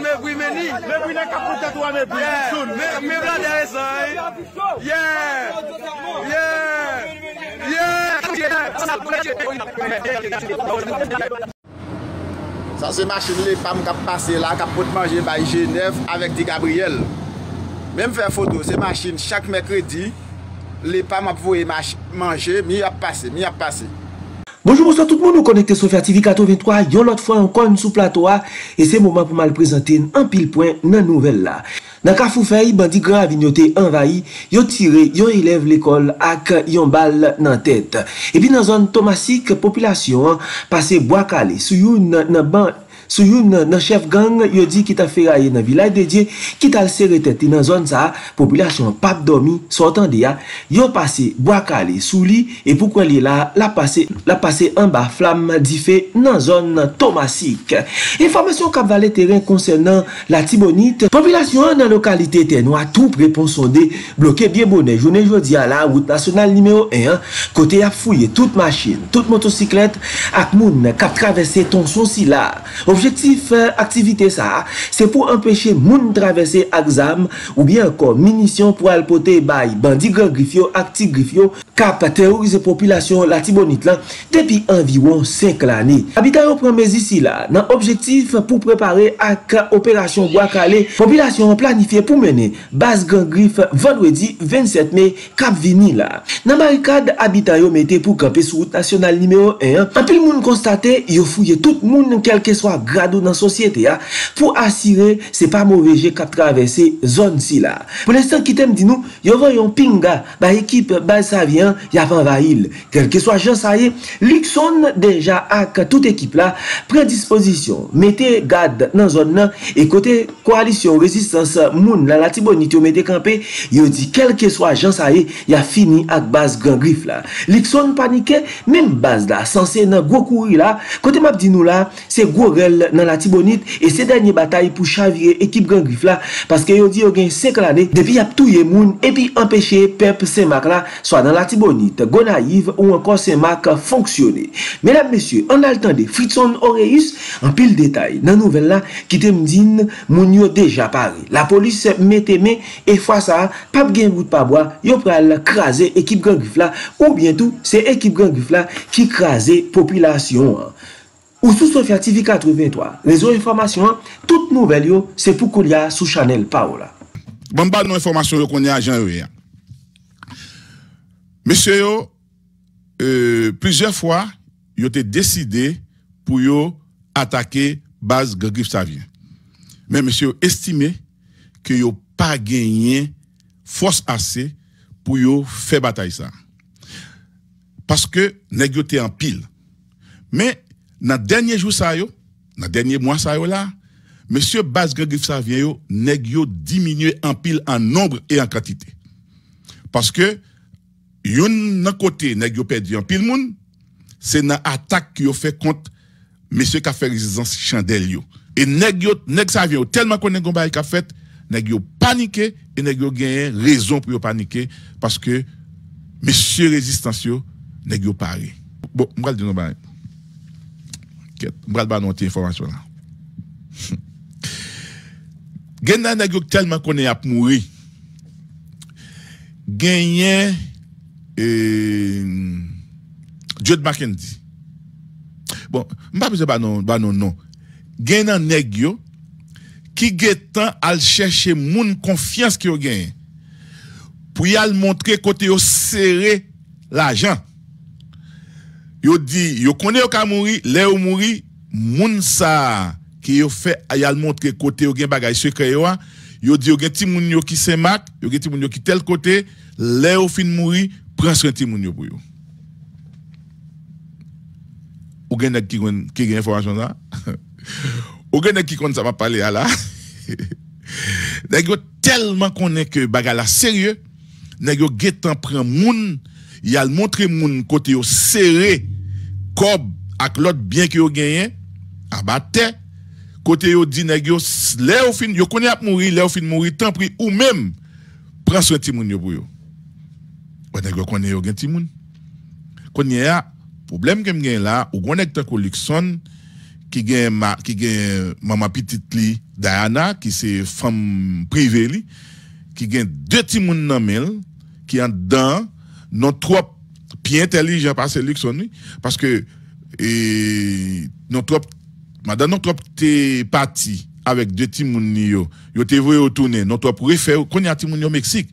Mwen vwen meni, men vwen men kapote dwa men vwen, men vwen deye sa. Ye, ye, ye, ye. Sa se masin le pam kap pase la kapote manje baye Genève avèk di Gabriel. Mwen fè foto se masin chak Mekredi, le pam ap vwe manje mi ap pase, mi ap pase. Bonjou mousa, tout moun nou konekte sou Fertivi 83 yon lot fwa an kon sou platoa e se mouman pou mal prezante en pil poin nan nouvel la. Nan ka fou fay, bandi gravi nyote envayi yon tire, yon eleve l'ekol ak yon bal nan tete. E pi nan zon tomasik popilasyon pase Boakale, sou yon nan ban sou yon nan chef gang yodi ki ta feraye nan vilay dedye, ki ta lserete ti nan zon sa, populasyon pap domi, sou otan di ya, yon pase, wakale, sou li, epou kwen li la, la pase, la pase anba, flam, dife, nan zon Thomasik. Enformasyon kap valet teren konsen nan la Timonit, populasyon nan lokalite tenwa, tou preponsonde, bloke bie bonen, jounen jodi ya la, wout nasyonal nimeyo en, kote ya fouye, tout machin, tout motosiklet, ak moun, kap travesse ton son si la, ou, Abjektif euh, aktivite sa, se pou empeshe moun travese aksam ou bien kon minisyon pou alpote bay bandi gen grifyo ak ti grifyo kap terorize populasyon Latibonit lan depi anviron 5 lani. Abitay yo premez isi la, nan objektif pou prepare ak operasyon wakale, populasyon planifiye pou mene bas gen grif vanwedi 27 me kap vini la. Nan barikad abitay yo mette pou kampe sou route nasyonal nimeyo 1, apil moun konstate yo fouye tout moun kelke swa grifyo. gradou nan sosyete ya, pou asire se pa mou veje kap travesse zon si la. Pou lestan ki tem di nou, yo vayon pinga, ba ekip bas sa vyen, ya van vayil. Kelke so a jansaye, Lixon deja ak tout ekip la, predisposisyon, mette gad nan zon nan, e kote koalisyon rezistans moun la, la tibon nityo mette kampe, yo di, kelke so a jansaye, ya fini ak bas gran grif la. Lixon panike, men bas la, sanse nan gwo kouri la, kote map di nou la, se gwo rel nan la Thibonite e se denye batay pou chavire ekip gen Gifla paske yo di yo gen seklane devya ptouye moun epi empeshe pep semak la swa nan la Thibonite go naiv ou ankon semak fonksyonne menab mesye an al tende Fritson ore yus an pil detay nan nouvel la kitem din moun yo deja pare la polis se meteme e fwa sa pap gen vout pabwa yo pral krasen ekip gen Gifla ou bientou se ekip gen Gifla ki krasen popilasyon an Ou sous Sofia TV 83, les autres informations, toutes nouvelles, c'est pour qu'on y a sous Chanel Paola. Bon, bah, nos informations, que y a, jean Monsieur, euh, plusieurs fois, il été décidé pour yo attaquer base de Savien. Mais monsieur, estimé que yo pas gagné force assez pour yo faire bataille ça. Parce que, n'est-ce en pile. Mais dans le dernier jour, ça, dans le dernier mois, M. yo, là, monsieur Bas Savien, nèg diminué en pile en nombre et en quantité. Parce que, yon d'un côté, nèg yo perdu en pile moun, c'est dans attaque qui yo fait contre M. Kafé fait résistance Et nèg yo, nèg tellement qu'on nèg qu'a fait, nèg yo paniqué, et nèg yo gagné raison pour yo paniquer, parce que, M. résistance yo, nèg yo Bon, dire non enquête. Je vais vous donner information là. qui tellement a mourir. Gagné euh, Jude Mackenzie. Bon, pas besoin pas non non non. Genna qui à à chercher moun confiance qui ont gagné. Pour y montrer côté au serré l'argent yo dit yo connaît ka mouri le ou mouri moun sa qui yo fait ayal montre côté yo gen bagay secret yo yo dit yo gen ti yo ki se mak yo gen ti yo ki tel côté le fin mouri ti moun yo pou yo ou gen ki, gen information sa? ou gen nek ki kon ça m'a parler ala nèg yo tellement connaît que bagay la sérieux yo getan prend moun il a montré moun côté au serré comme avec l'autre bien que yo gagné côté yo di nèg yo fin yo mourir fin mourir tant pri ou même prend soin moun yo pour yo on nèg yo yo gen moun un ah, problème que là ou qui gagne ma qui maman petite li Diana qui c'est femme privée li qui gagne deux timoun nan qui en dedans non trop bien intelligent parce que lui parce que et, non trop madame non trop t'es parti avec deux timounio, yo yo t'es au tourner, non trop refaire qu'on y a timonio au Mexique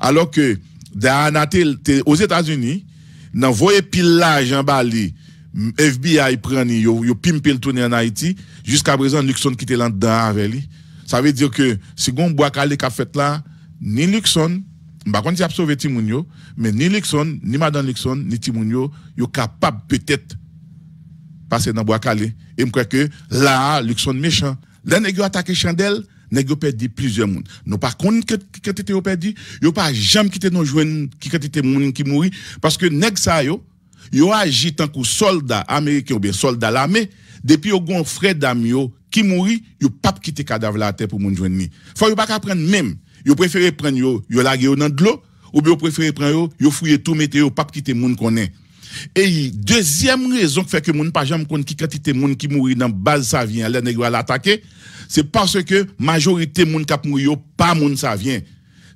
alors que d'anatel aux États-Unis nan voye pile en bali FBI prend yo yo pimpe le tourner en Haïti jusqu'à présent Luxon qui était là dedans avec lui ça veut dire que si gon bois calé qu'a fait là ni Luxon par contre, si pas sauvé Timounio, mais ni Luxon, ni Madame Luxon ni Timounio, ils sont capables peut-être passer dans bois calé. Et je crois que là, est méchant. Là, ils ont attaqué Chandelle, ils ont perdu plusieurs monde. Nous pas contre qui était perdu, ils n'ont pas jamais quitté nos jeunes qui étaient monde qui parce que nèg ça yo, yo agi tant que soldat américain ou bien soldat l'armée depuis yo gon frère d'amio qui mourit, yo pas quitter cadavre la terre pour Il ne Faut yo pas prendre même Yo préféré prendre yo, yo laguer yo dans de l'eau ou bien yo préféré prendre yo, yo fouiller tout mettez yo pas quitter moun connaît. Et deuxième raison qui fait que moun pas jamais connaît qui quantité moun qui mourir dans base ça vient là nèg l'attaquer, c'est parce que majorité moun qui mourir yo pas moun ça vient.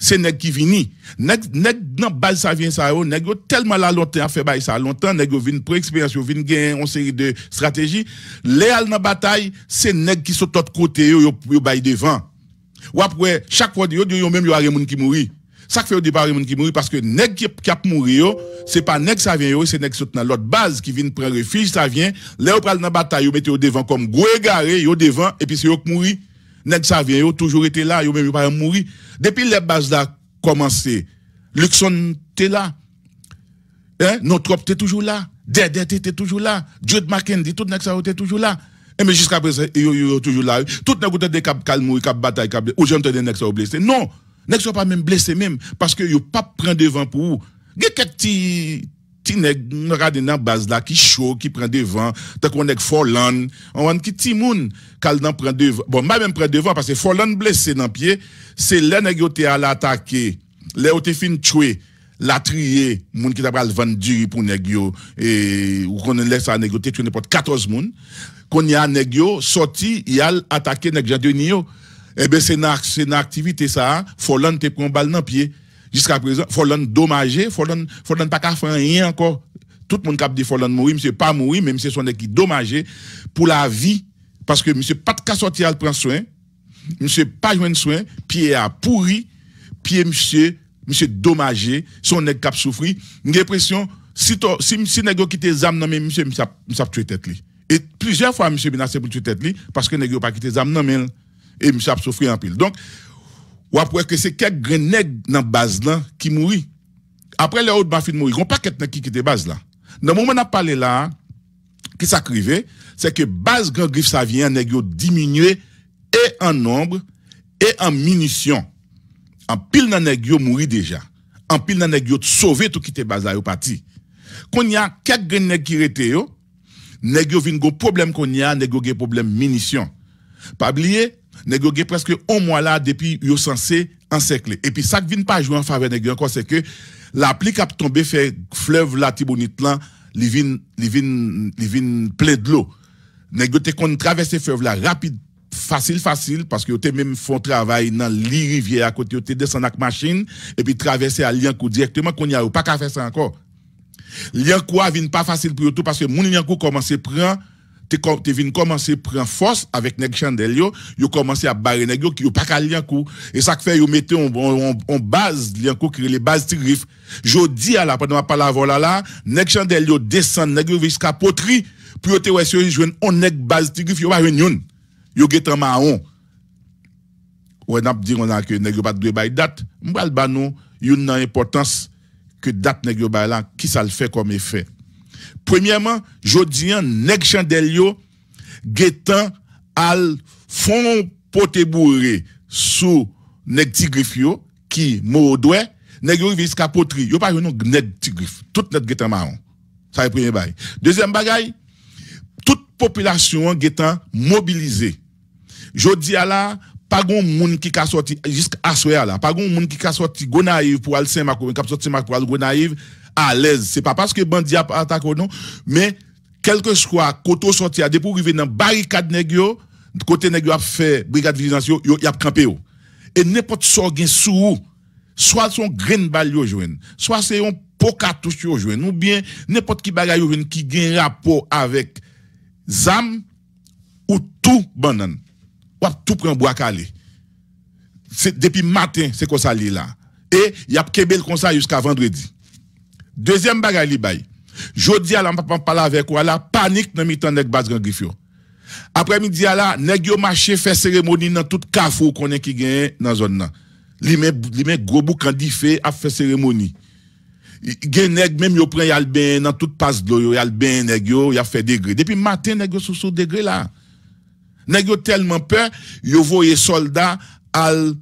C'est nèg qui vini. Nèg nèg dans base ça vient ça yo, nèg yo tellement la longtemps a fait bail ça longtemps, nèg yo vinn pour expérience, yo vinn gagner une série de stratégies. Léal dans bataille, c'est nèg qui sont l'autre côté yo yo, yo bail devant. Ou après, chaque fois, yo, yo, même, yo, a moun qui mourit. Ça fait au départ, un gens qui parce que nèg qui cap mourir, c'est pas nèg ça vient c'est nèg saute dans l'autre base qui vient prendre refuge, ça vient. Là on parle dans bataille, yo mettez au devant comme gros garé, yo devant et puis c'est yo qui mourir. Nèg ça vient yo toujours été là, yo même yo pas mourir. Depuis les bases là commencé, Luxon était là. Hein, notre était toujours là. Dede était toujours là. Jude Mackendy tout nèg ça était toujours là. Et eh, mais jusqu'à présent, ils sont toujours là. Tout le monde de cap calme, cap bataille, cap ou j'aime des nexos sont blessés. Non, nèg sont pas même blessés même parce que yo pas prendre devant pour vous. Il y a quelques petits ti nèg dans base là qui chaud qui prend devant tant qu'on nèg Forlan on qui ti moun kal qui prend devant bon moi même prend devant parce que Forlan blessé dans pied c'est là nèg yo à l'attaquer là yo fin tuer la trier moun qui t'a pral vendre pour nèg yo et ou qu'on laisse à nèg yo n'importe 14 moun qu'on y a nèg yo sorti y a attaqué nèg Jean-Denis eh ben c'est na c'est une activité ça Follan hein. te prend balle dans pied jusqu'à présent Follan dommagé Follan Follan pas qu'à faire rien encore tout le monde cap dit Follan mourir monsieur pas mourir même c'est son nèg qui dommagé pour la vie parce que monsieur pas de cas sortir à prendre soin monsieur pas joindre soin pied a pourri pied monsieur monsieur dommagé son nèg cap souffrir une dépression si to, si si nèg qui te zam non mais monsieur monsieur tuer tête li et plusieurs fois, M. Binassé pour toute tête, parce que yo pas quitté Zam, nan mais, et M. a un en pile. Donc, ou après que c'est quelques nègres dans la base là qui mourent. Après, les autres de mourir. Il n'y a pas quelqu'un qui quitte la base là. Dans le moment où on a parlé là, qui s'acrivait, c'est que base grand griffe ça vient, yo diminuer, et en nombre et en munitions. En pile nèg yo mouri déjà. En pile nèg yo sauvé tout qui était base là, parti. Qu'on y a quelques nèg qui étaient yo, nèg yo vinn go problème qu'on y a, nèg yo problème munitions. Pas oublier, nèg yo presque un mois là depuis yo censé encercler. Et puis ça qui vient pas jouer en faveur c'est que la pluie qui a tombé fait fleuve la Tibonite là, li vin li vin li vin plein de l'eau. Nèg yo kon traverser fleuve là rapide facile facile parce que yo même font travail dans les rivières à côté yo te descendre machine et puis traverser à lien directement qu'on y a pas qu'à faire ça encore. Liankou a pas facile pour tout parce que moun Liankou commence à prendre t'es commence commencer à prendre force avec Nek Chandel, yo, yo commencé à barrer Nek yo, qui pa pas qu'à Liankou. Et ça fait yo mettez en, en, en base Liankou, qui les bases Tigrif. Jodi à la, pendant ma parole là, là, Nek Chandel, yo descend Nek yo jusqu'à Potri, puis yo te ouais, yo jouen on Nek base Tigrif, yo pa jouen yon. Yo get en marron. Ouais, n'a dit on a que Neg pas de date. M'bal banon, yon nan importance que date nèg yo là, qui ça le fait comme effet. Premièrement, jodian nèg chandel yo getan al fond poté bourré sous nèg tigrif yo qui modoué nèg yo jusqu'à poterie. Yo pas non nèg tigrif. Tout nèg getan marron. Ça est premier bail. Deuxième bagay, toute population getan mobilisée. Jodi à la pas grand monde qui a sorti jusqu'à soir là pas grand monde qui a sorti Gonaïve pour aller Saint-Marc qui sorti Saint-Marc pour aller Gonaïve à l'aise c'est pas parce que bandi a attaqué non mais quel que soit côté sorti à pour arriver dans barricade nèg côté nèg a fait brigade vigilance yo y a campé et n'importe sort gain sous soit son grain balle yo joine soit c'est un pocatouche yo joine ou bien n'importe qui bagaille yo joine qui gain rapport avec zam ou tout banan ou tout prend bois calé. C'est depuis matin, c'est comme ça li là. Et y a Québec comme ça jusqu'à vendredi. Deuxième bagaille li bay. Jodi ala m'pa parler avec ou la panique dans mi-temps nèg bas grand griffio. Après-midi ala nèg yo marché faire cérémonie dans toute carrefour qu'on est qui gagne dans zone là. Li met li met gros boucan di fait a faire cérémonie. Gen nèg même yo prend yal ben dans toute passe d'eau yo yal ben nèg yo y a fait degré. Depuis matin nèg yo sous sous degré là nèg tellement peur, yo voyé soldats al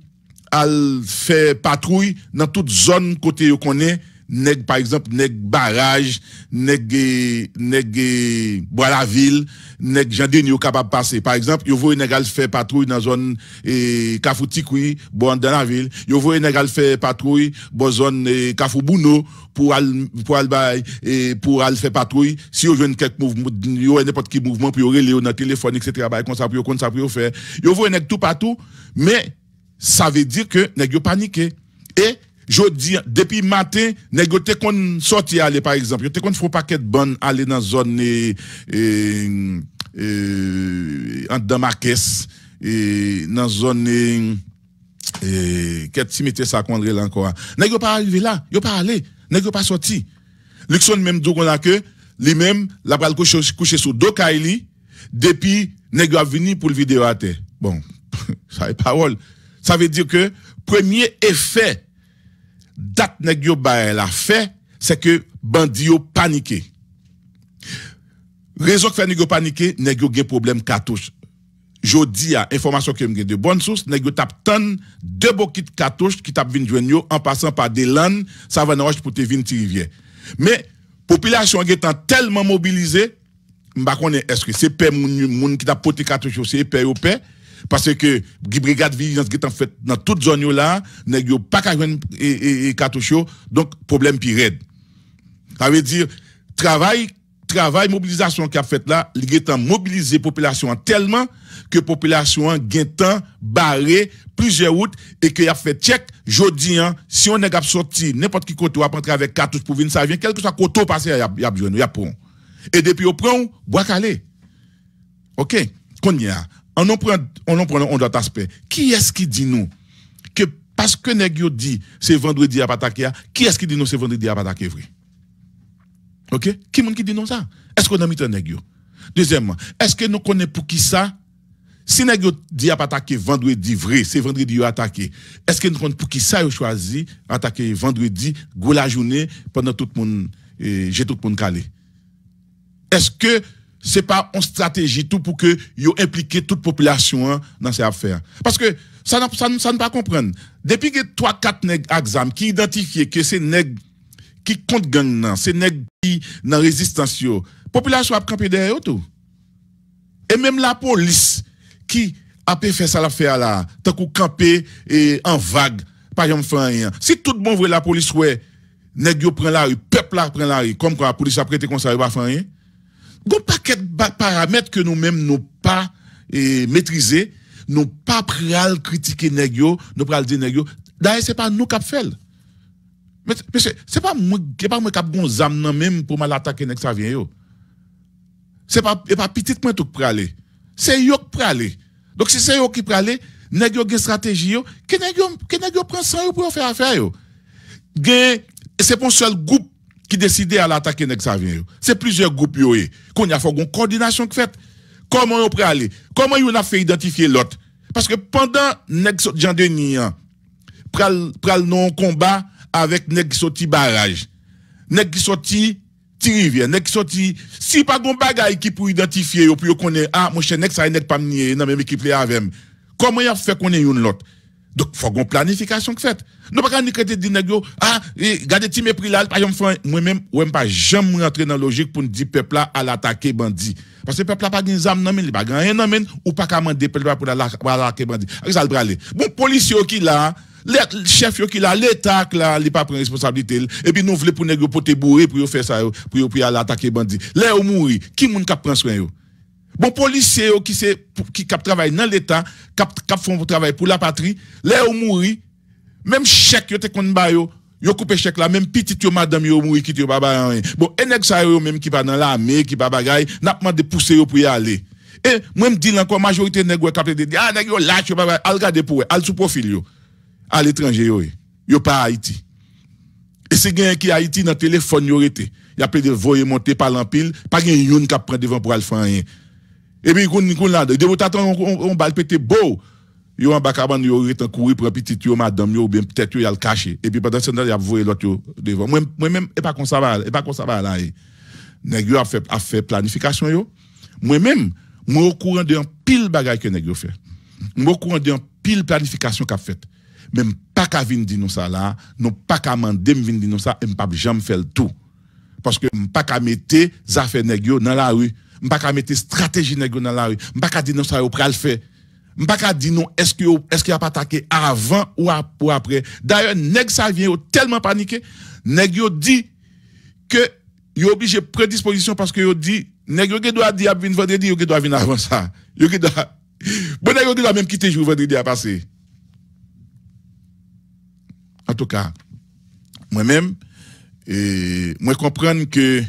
al fait patrouille dans toute zone côté yo connaît nèg par exemple nèg barrage nèg eh, nèg eh, bois la ville nèg jardin yo capable passer par exemple yo voyez nèg al faire patrouille dans zone et eh, Kafoutikui bon dans la ville yo voyez nèg al faire patrouille bon zone Kafoubuno pour al pour al bay et pour al faire patrouille si yo jwenn quelque mouvement yo n'importe qui mouvement puis yo relé dans téléphone etc. bay comme ça pour yo comme ça pour yo faire yo voyez nèg tout partout mais ça veut dire que nèg yo paniqué et je dis, depuis matin, négocier qu'on sorti aller, par exemple, yo te qu'on faut pas qu'être bonnes aller dans zone, et, euh et, en et, dans zone, et, qu'est-ce ça qu'on là encore? Hein? pas arrivé là, y'a pas allé, n'a pas sorti. Luxon même d'où qu'on a que, lui-même, la pral coucher sous deux Kaili, depuis, a venu pour le vidéo à terre. Bon, ça est parole. Ça veut dire que, premier effet, date nèg La fait, c'est que bandits ont paniqué. Raison que fait nèg yo paniqué, nèg yo problème cartouche. Jodi a information que m'gen de bonne source, nèg yo tap tonne deux de cartouche qui tap été joindre en passant par des lans, ça va pour te venir rivière. Mais population étant tellement mobilisée, m'pa connais est-ce que c'est père moun, moun qui t'a porté cartouche c'est père ou père parce que brigades de vigilance qui sont en fait dans toute zone là, n'ont pas qu'à et cartouche, donc problème pire Ça veut dire, travail, travail, mobilisation qui a fait là, il est mobilisé la population tellement que population a temps barré plusieurs routes et qu'il a fait check jeudi, hein, si on est sorti n'importe qui côté, on va entrer avec cartouche pour venir, ça vient, quel que soit côté passé, il y a, besoin, il y a pour. Et depuis, on prend, bois calé. OK? a on en prend, on en un autre aspect. Qui est-ce qui dit nous que parce que Negio dit c'est vendredi à Patakia, qui est-ce qui dit nous c'est vendredi à Patakia vrai? Ok? Qui monde qui dit non ça? Est-ce qu'on a mis un Negio? Deuxièmement, est-ce que nous connaissons pour qui ça? Si Negio dit à c'est vendredi vrai, c'est vendredi à attaqué. Est-ce que nous connaissons pour qui ça a choisi attaquer vendredi, go la journée, pendant tout le monde, j'ai tout le monde calé? Est-ce que n'est pas une stratégie tout pour que yo impliquer toute population hein, dans ces affaires. Parce que ça ne ça, pas comprendre. Depuis que 3 4 nèg qui identifient que ces nèg qui compte gang ces nèg qui dans résistance la Population a camper derrière tout. Et même la police qui a fait ça l'affaire là, tant qu'on camper et en vague, pas jamais fait rien. Si tout bon vrai la police ouais, nèg yo prend la rue, peuple la prend la rue comme quoi la police a prêté comme ça, il va faire rien. Gon paquet paramètres que nous-mêmes nous pas et eh, maîtriser, nous pas pral critiquer négio, nous pral dire négio. D'ailleurs, c'est pas nous qui fait. Mais c'est pas moi, c'est pas moi qui gon zam nan même pour mal attaquer nèg ça vient yo. C'est pas et pas petit moi tout pral C'est yo qui pral Donc si c'est yo qui pral aller, nèg yo gen stratégie yo, que nèg yo que nèg yo prend ça yo pour faire affaire yo. Gen c'est pas seul groupe qui décidait à l'attaquer Nexavien. C'est plusieurs groupes eh, qui y a fait une coordination qui fait. Comment on peut aller? Comment on a fait identifier l'autre? Parce que pendant que Jean Denis, hein, pral, le non combat avec Nexoti barrage. Nexoti sorti Nexoti... Si Si pas de bagaille qui pour identifier, pour qu'on ah, mon cher ça n'est pas mieux, non, même équipe avec. Comment on a fait qu'on ait une l'autre? Donc, il faut une planification qui fait. Nous ne pouvons pas dire, ah, regardez, tu prix là, par moi-même, je ne pas jamais rentrer dans la logique pour dire peuple là à l'attaquer bandit. Parce que le peuple là pas de zam, non, il pas rien, ou pas qu'à pour peuple là pour l'attaquer bandit. Ah, ça le bralé. Bon, policier qui là, le chef qui là, l'État là, il pas prendre responsabilité. Et puis, nous voulons pour négocier pour te bourrer, pour faire ça, pour, pour, attaquer l'attaquer bandit. Là, on mourir. Qui moun qui prend soin? Bon policier qui c'est qui cap travaille dans l'état, cap cap font travail pour la patrie, là ou mouri, même chèque yo te kon ba yo, yo coupe chèque là, même petite yo madame yo mouri qui yo baba rien. Bon enek sa yo même qui va dans l'armée, qui pas bagaille, n'a pas de pousser yo pour y aller. Et même me encore majorité nèg yo cap dit, ah nèg yo lâche yo baba, al regarder pour al sous profil yo. À l'étranger yo, yo pas Haïti. Et c'est gagne qui Haïti dans téléphone yo été. Y a plus de voyer monter par l'empile, pas gagne yon cap prend devant pour al faire rien. Et puis, ils sont là. De vous attendre, on va péter beau. Yo en bas à yo est en courir pour un petit yo madame ou bien peut-être yo le caché. et puis pendant ce temps il a voué l'autre devant moi même et pas comme ça et pas comme ça va là eh. nèg a fait planification yo moi même moi au courant d'un pile bagage que nèg yo fait moi au courant d'un pile planification qu'a fait même pas qu'à venir dire nous ça là non pas qu'à demander venir dire nous ça et pas jamais faire tout parce que pas qu'à mettre affaires nèg yo dans la rue ne pas mettre stratégie dans la rue, ne pas dire non ça le faire. Je ne pas dire non, est-ce qu'il est a pas attaqué avant ou après. D'ailleurs, nèg ça vient tellement paniqué, nèg yo dit que yo obligé prédisposition parce que yo dit nèg yo doit dire venir vendredi, yo doit venir avant ça. Yo doit Bon nèg yo doit même quitter jour vendredi à passer. En tout cas, moi-même moi comprendre que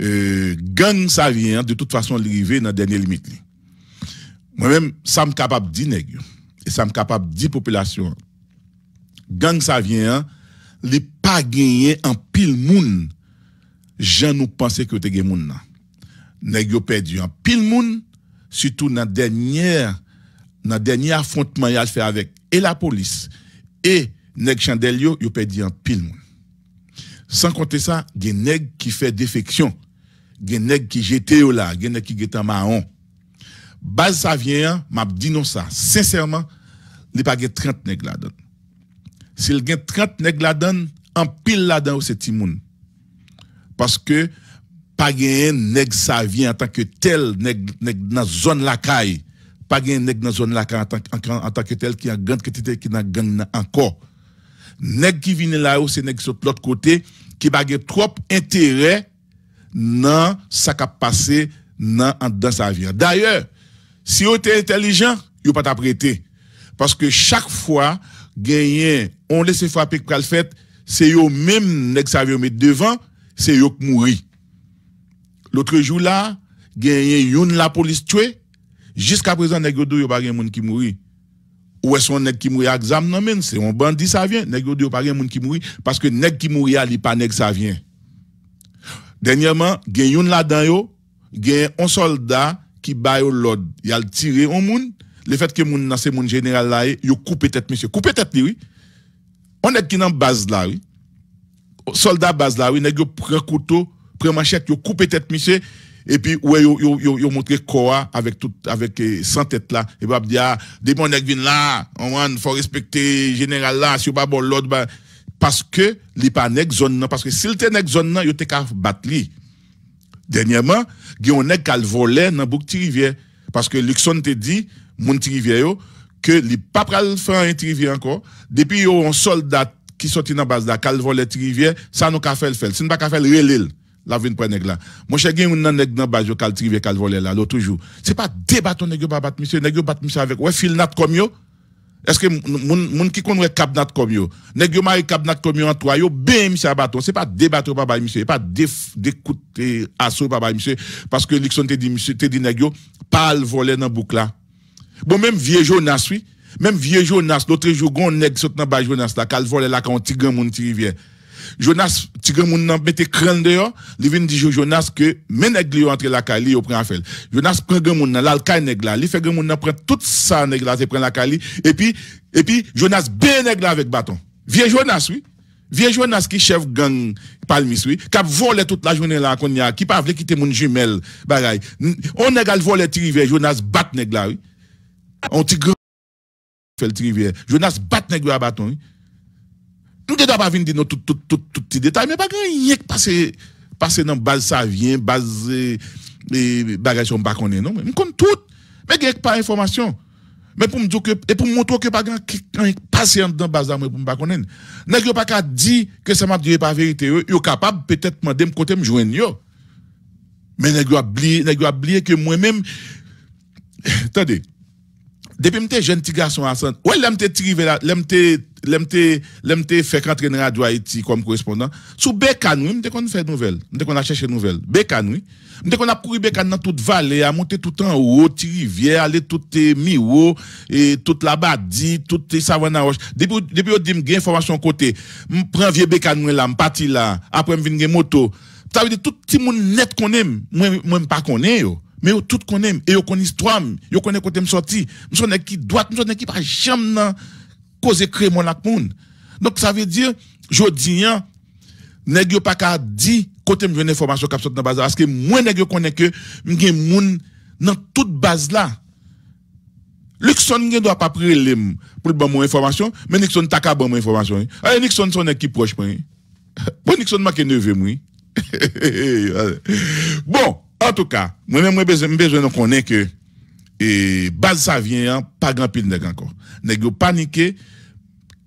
euh, gang ça vient, hein, de toute façon, l'arrivée dans la dernière limite. Moi-même, ça me capable de dire, et ça me capable de population, gang ça vient, hein, les pas gagné en pile moun, j'en nous pensé que te moun nan. Nèg yo perdu en pile moun, surtout dans dernière, dans dernier affrontement qu'ils a fait avec et la police et nèg chandelio yo, yo perdu en pile moun. Sans compter ça, des nèg qui fait défection gen gens qui ont yo là, gen gens qui getan marron. Base ça vient, m'a dit non ça. Sincèrement, li pa pas 30 nèg la donne. S'il gen 30 nèg la donne, en pile la donne c'est timoun. Parce que pas gen nèg ça vient en tant que tel nèg nèg dans zone la caille. Pas gen nèg dans zone la caille en, en, tant que tel qui a grande quantité qui dans gang encore. Nèg qui viennent là haut c'est nèg sur l'autre côté qui pas trop intérêt dans ce qui a passé dans sa vie. D'ailleurs, si vous êtes intelligent, vous pas t'apprêter. Parce que chaque fois, gagné on laisse frapper pour le fait, c'est vous même qui avez mis devant, c'est vous qui mourir. L'autre jour là, gagné une la police tué. Jusqu'à présent, il n'y a pas de monde qui mourit. Ou est-ce qu'on est qui mourit à examen? Non, c'est un bandit, ça vient. Il n'y pas gagné monde qui mourit. Parce que le qui mourit, il n'y a pas de monde qui mourit? Dernièrement, il y a là-dedans, yo, un soldat qui bat l'ordre. Il a tiré un monde. Le fait que moun nan c'est mon général là, il a coupé e, tête, monsieur. Coupé tête, oui. On est qui dans base là, oui. Soldat base là, oui. Nèg prend couteau, prend machette, il coupé tête, monsieur. Et puis, ouais, yo, yo, yo, montré quoi avec tout, avec, euh, sans tête là. Et puis, dit, ah, des bons là, on, faut respecter général là, si on pas bon l'autre, bah, parce que li pa nek zone nan parce que s'il te nek zone nan yo te ka bat li dernièrement yon nek kal volé nan bouk ti rivière parce que Luxon te dit moun ti rivière yo que li pa pral faire un rivière encore depuis yo un soldat qui sorti nan base da kal volé ti rivière ça nous ka fait le faire si nou pa ka faire relé la vin prendre là mon cher gen nan nan base yo kal ti rivière kal volé là toujours c'est pas débat ton nèg yo bat monsieur nèg yo bat monsieur avec ouais fil nat comme yo est-ce que gens qui connaît Kabnat comme yo, nèg yo mari comme yo en yo ben monsieur Ce c'est pas débattre papa monsieur, pas d'écouter assaut papa monsieur parce que Lixon te dit monsieur te dit nèg yo parle voler dans boucle Bon même vieux Jonas oui, même vieux Jonas l'autre jour nèg dans bas Jonas là, là quand Jonas, tigre grand moun nan crâne dehors, li vin di Jonas que men nèg li entre la kali au prend afel. Jonas prend grand nan négla. Il li fait grand nan prend tout ça nèg là, prend la kali. et puis et puis Jonas ben nèg avec bâton. Vieux Jonas oui. Vieux Jonas qui chef gang Palmis oui, qui a volé toute la journée là qu'on y a, qui pas voulu quitter mon jumelle On nèg al voler trivier, Jonas bat nèg là oui. On tigre, grand fait le trivier. Jonas bat nèg à bâton oui. Nous ne pas venir dire tout, tout, tout, tout petit détail, mais pas rien que passer, passer dans base ça vient, base, les eh, eh, bagages sont pas connus, non? Mais comme tout, mais il pas information. Mais pour me dire que, et pour me montrer que pas grand, passé dans base d'armes pour me pas connaître. nest pas qu'à dire que ça m'a dit pas vérité, eux, sont capables peut-être de me côté me joindre, Mais n'est-ce pas oublié que moi-même, attendez, depuis que jeune petit garçon à Saint, ouais, l'aime te trivé là, l'aime te l'aime te l'aime te faire qu'entrer dans Radio Haïti comme correspondant. Sous Bécan, oui, m'était qu'on fait nouvelle, m'était qu'on a cherché nouvelle. Bécan, oui. M'était qu'on a couru Bécan dans toute vallée, à monter tout en haut, toute rivière, aller toute eh, miro et toute la Badi, toute eh, Savana Roche. Depuis depuis au dim me information côté, prend vieux Bécan là, m'parti là, après m'vinn vinn moto. Ça veut dire tout petit monde net qu'on aime, moi moi pas qu'on yo mais yo tout aime et yo histoire yo est côté me sorti me connaît qui doit, me connaît qui pas jamais nan causer crémon la moun donc ça veut dire jodi hein nèg yo pas ka di côté me venir information cap sorti dans bazar parce que moi nèg yo est que m'gen moun dans toute base là Nixon ne doit pas prier l'im pour bon mon information, mais Nixon t'a bon mon information. Ah Nixon son équipe proche moi. Hein. Bon Nixon marque 9 hein, moi. bon, en tout cas, moi-même, moi, besoin, besoin de connaître que, et, base ça vient, hein, pas grand pile nèg encore. Nèg yo paniqué,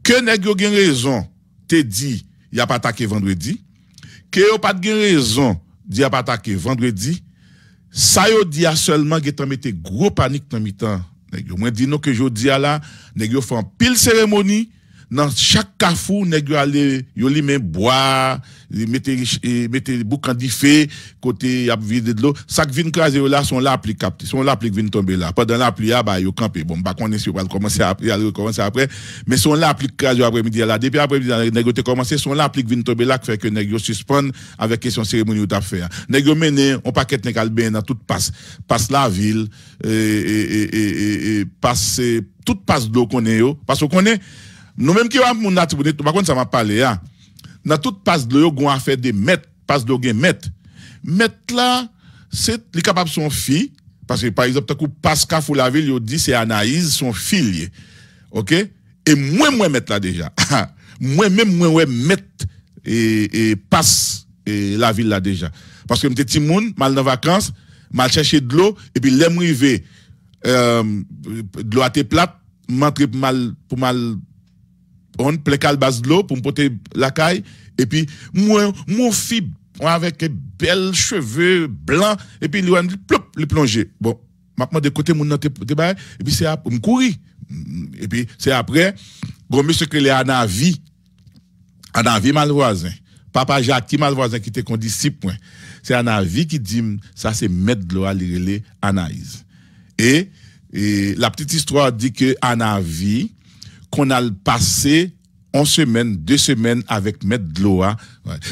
que nèg yo gen raison, te dit, y a pas attaqué vendredi, que yo pas de raison, dit y a pas attaqué vendredi, ça yo dit a seulement que t'en mette gros panique dans mi-temps. Nèg moi dis non que je dis là, nèg yo font pile cérémonie, dans chaque cafou, nèg yo aller, yo li même boire, mettez mettez boucan fait côté a vide de l'eau ça qui vient craser là sont là appli capté sont là appli vient tomber là pendant l'appli a ah, bah yo camper bon pas connait si pas commencer à recommencer commencer après mais sont là appli craser après-midi là depuis après-midi négocier commencer sont là appli vient tomber là qui fait que négo yo suspend avec question cérémonie ou d'affaires hein. négo mené on paquet nèg albin dans toute passe passe la ville et et et passe toute passe d'eau qu'on est parce qu'on est nous même qui va mon tout par contre ça m'a parlé là hein dans toute passe de l'eau, on a fait des mètres, passe de l'eau, mettre Mètres là, c'est les capables son fille parce que par exemple, la ville, il dit c'est Anaïs, son fille. OK? Et moi, moi, mettre là déjà. moi, même, moi, mettre et, passe et la ville là déjà. Parce que petit monde, mal dans vacances, mal chercher de l'eau, et puis l'aime arrivé, euh, de l'eau à tes plates, m'entrer pour mal, pour mal on le bas de l'eau pour me porter la caille. Et puis, moi, mon fils, avec belles cheveux blancs, et puis, il me le Bon, maintenant, de côté, mon débat, et puis, c'est après, me courir. Et puis, c'est après, gros monsieur que les anavi, mal malvoisin. Papa Jacques, qui malvoisin, qui était six disciple, c'est anavi qui dit, ça, c'est mettre de l'eau à Et, et la petite histoire dit que anavi, qu'on a passé en semaine, deux semaines avec Maître de l'eau.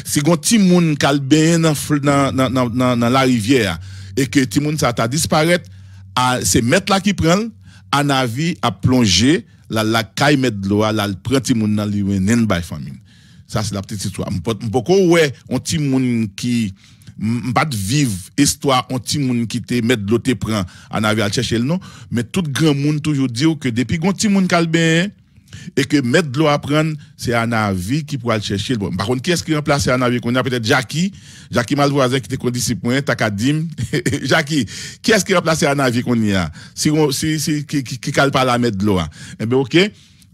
Si un petit monde qui dans, dans, dans, la rivière et que le monde ça disparaît, c'est Maître là qui prend, à navi à plonger, la la caille Maître de l'eau, la prend le monde dans by famine. Ça, c'est la petite histoire. Pourquoi, ouais, un petit monde qui bat de vivre histoire on petit monde qui te met de l'eau te prend en avait à chercher le nom mais tout grand monde toujours dit que depuis un petit monde calbé et que mettre de l'eau à prendre, c'est avis qui pourra le chercher. Bon, par contre, qui est-ce qui remplace avis qu'on a peut-être Jackie, Jackie Malvoisin qui était condisciplin, Takadim. Jackie, qui est-ce qui remplace avis qu'on a Si on, si, si, qui, qui, pas la mettre de l'eau hein. Eh bien, ok.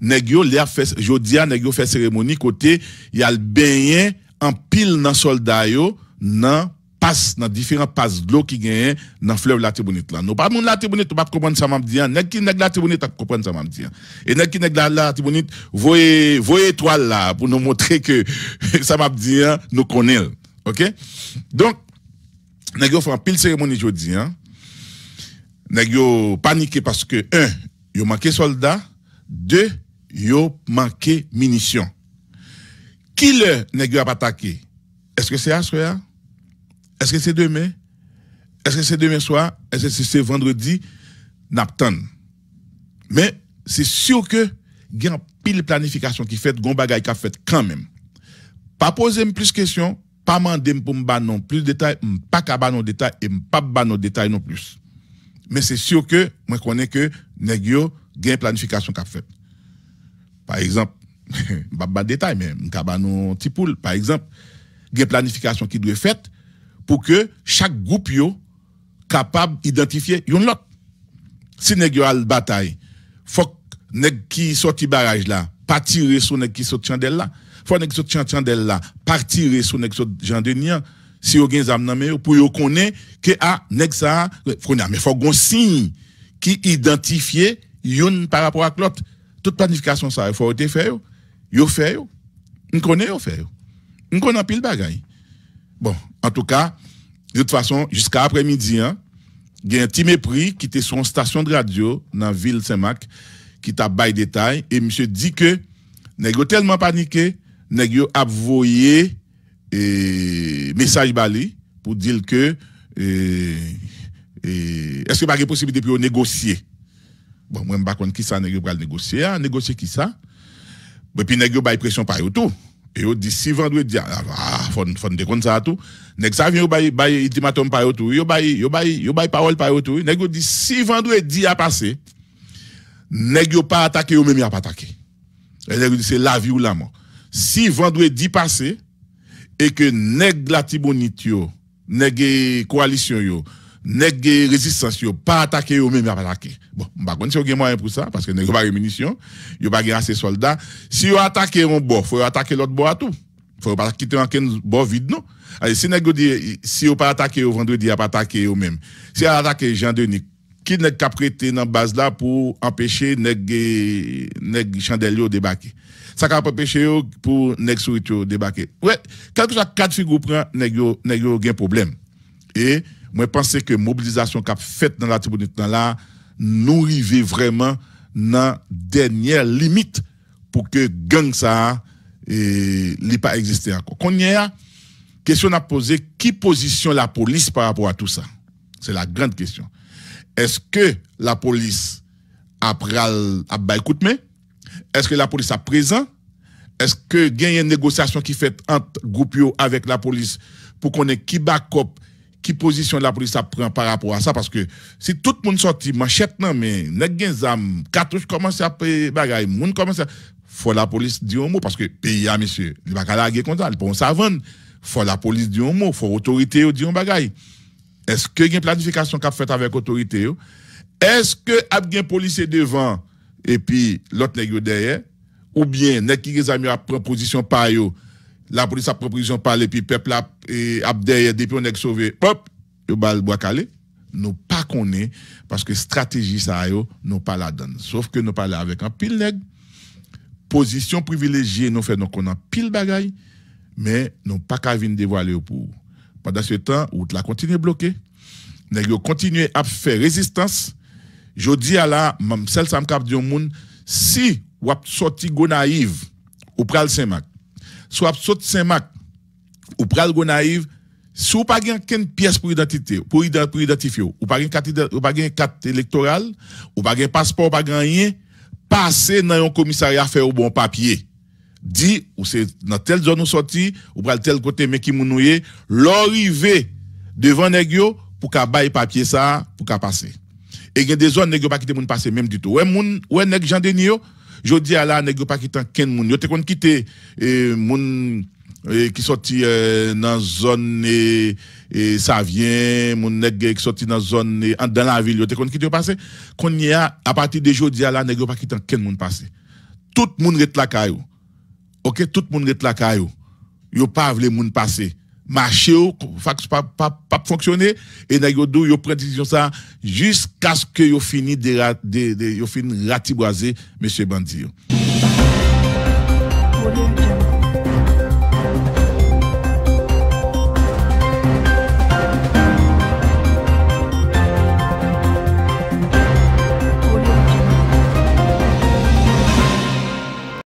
Negio l'air fait, jodia, Negio fait cérémonie, côté, il y a le bien en pile dans soldat, dans passe dans différents passes l'eau qui gagne dans le fleuve la Tibonite là. Nous pas mon la Tibonite, nous pas comprendre ça m'a dit, hein. nèg qui nèg la Tibonite, pas comprendre ça m'a dit. Hein. Et nèg qui nèg la, la Tibonite, voyez voyez étoile là pour nous montrer que ça m'a dit hein, nous connaît. OK Donc nèg yo font pile cérémonie aujourd'hui. hein. Nèg yo paniqué parce que un, yo manqué soldats, deux, yo manqué munitions. Qui le nèg yo a attaqué Est-ce que c'est à est-ce que c'est demain? Est-ce que c'est demain soir? Est-ce que c'est vendredi? Napton. Mais c'est sûr que il y a pile planification qui fait, bagaille qui fait quand même. Pas poser plus de questions, pas demander pour me non plus de détails, pas donner de détails et pas ba détails non plus. Mais c'est sûr que moi connais que y a une planification a fait. Par exemple, pas de détails, mais kaba tipoule. petit par exemple, une planification qui doit être faite pour que chaque groupe soit capable d'identifier une Si vous bataille, faut nèg qui sorti barrage là, qui sorti chandelle Faut nèg sorti chandelle là, nèg si yo gen zam nan pour yo que a ah, nèg ça faut signe qui identifier une par rapport à l'autre. Toute planification ça, il faut été vous, yo. yo. On connaît yo fait yo. On pile bagaille. Bon, en tout cas, de toute façon, jusqu'à après-midi, hein, il y a un petit mépris qui était sur une station de radio dans la ville Saint-Marc, qui t'a bail détail, et monsieur dit que, n'est tellement paniqué, n'est a envoyé un message pour dire que, est-ce que pas de possibilité de négocier? Bon, moi, je ne sais pas qui ça, négocier, hein, négocier qui ça? Et puis, de pression par tout. Et on dit, si vendredi, ah, faut, ah, ah, faut te compte ça tout. Nèg ça vient, bay bay baye, ultimatum pa autour, Yo bay yo bay yo bay parole pa autour. Nèg yo dit, si vendredi a passé, nèg yo pas attaqué, yo même a pas attaqué. Et nèg dit, c'est la vie ou la mort. Si vendredi passé, et que nèg la tibonite yo, nèg coalition e yo, nèg résistance yo pas attaquer yo même pas attaquer bon m'pa konn si yo gen moyen pour ça parce que nèg pas de munitions yo pas gen assez soldats si yo attaquer un bord faut attaquer l'autre bord à tout faut pas quitter un bord vide non si nèg dit si yo pas attaquer au vendredi a pas attaqué yo même si vous attaquer Jean-Denis qui nèg qu'a prêté dans base là pour empêcher nèg nèg chandelier débarquer ça peut empêcher yo pour nèg sourito débarquer ouais quelque chose quatre figures prend nèg yo nèg gen problème et moi, je pense que mobilisation qui qu'a faite dans la tribune là, nous arrivons vraiment dans dernière limite pour que gang ça n'ait e, pas existé encore. Qu'on y a, question à poser, qui position la police par rapport à tout ça? C'est la grande question. Est-ce que la police après à écoute mais est-ce que la police a présent est-ce que il y a une négociation qui fait entre groupes avec la police pour qu'on ait qui back up qui position la police prend par rapport à ça parce que si tout le monde sorti manchette non mais nèg gen zam cartouche commence à bagaille monde commence faut la police dire un mot parce que pays a ah, monsieur il va laguer comme ça pour ça vendre faut la police dire un mot faut autorité dire un bagaille est-ce que une planification qui qu'a fait avec autorité est-ce que a gen policier devant et puis l'autre nèg derrière ou bien nèg qui gen zam prend position par yo la police a pris prison par le peuple a depuis on est sauvé peuple yo bal bois calé nous pas connaît parce que stratégie ça yo nous pas la donne sauf que nous parlons avec un pile nèg position privilégiée nous fait donc on a pile bagaille mais nous pas qu'à venir dévoiler pour pendant ce temps route la continue bloquée nèg yo continuer à faire résistance Je dis à la même celle ça me cap di monde si ou sorti go naïve ou pral Saint-Marc soit saute saint mac ou pral Gonaïve, si vous pa pas une pièce pour identité, pour, identifier, ou pas une carte, carte électorale, ou pa gen passeport, pas rien, passez dans un commissariat faire au bon papier. Dit, ou c'est dans telle zone ou sorti, ou pral tel côté, mais qui mounouye, l'arrivée devant négio pour ka bail papier ça, pour ka passer. Et il y a des zones Negio pas qui moun passer même du tout. Ouais, moun, ouais, nèg Jean Denio, je dis à la, nègre pas quitté ken moun. Yo te quitté, qui sorti, dans dans zone, et, ça vient, moun qui sorti dans zone, dans la ville. Yo te a, à partir de jeudi à la, nègre pas quitté passé. Tout moun rete la Ok, tout moun la Yo pas vle moun passer marché fax pas pas pas fonctionner et n'a yo yo prend décision ça jusqu'à ce que yo fini de de, de yo fini ratiboiser monsieur Bandi.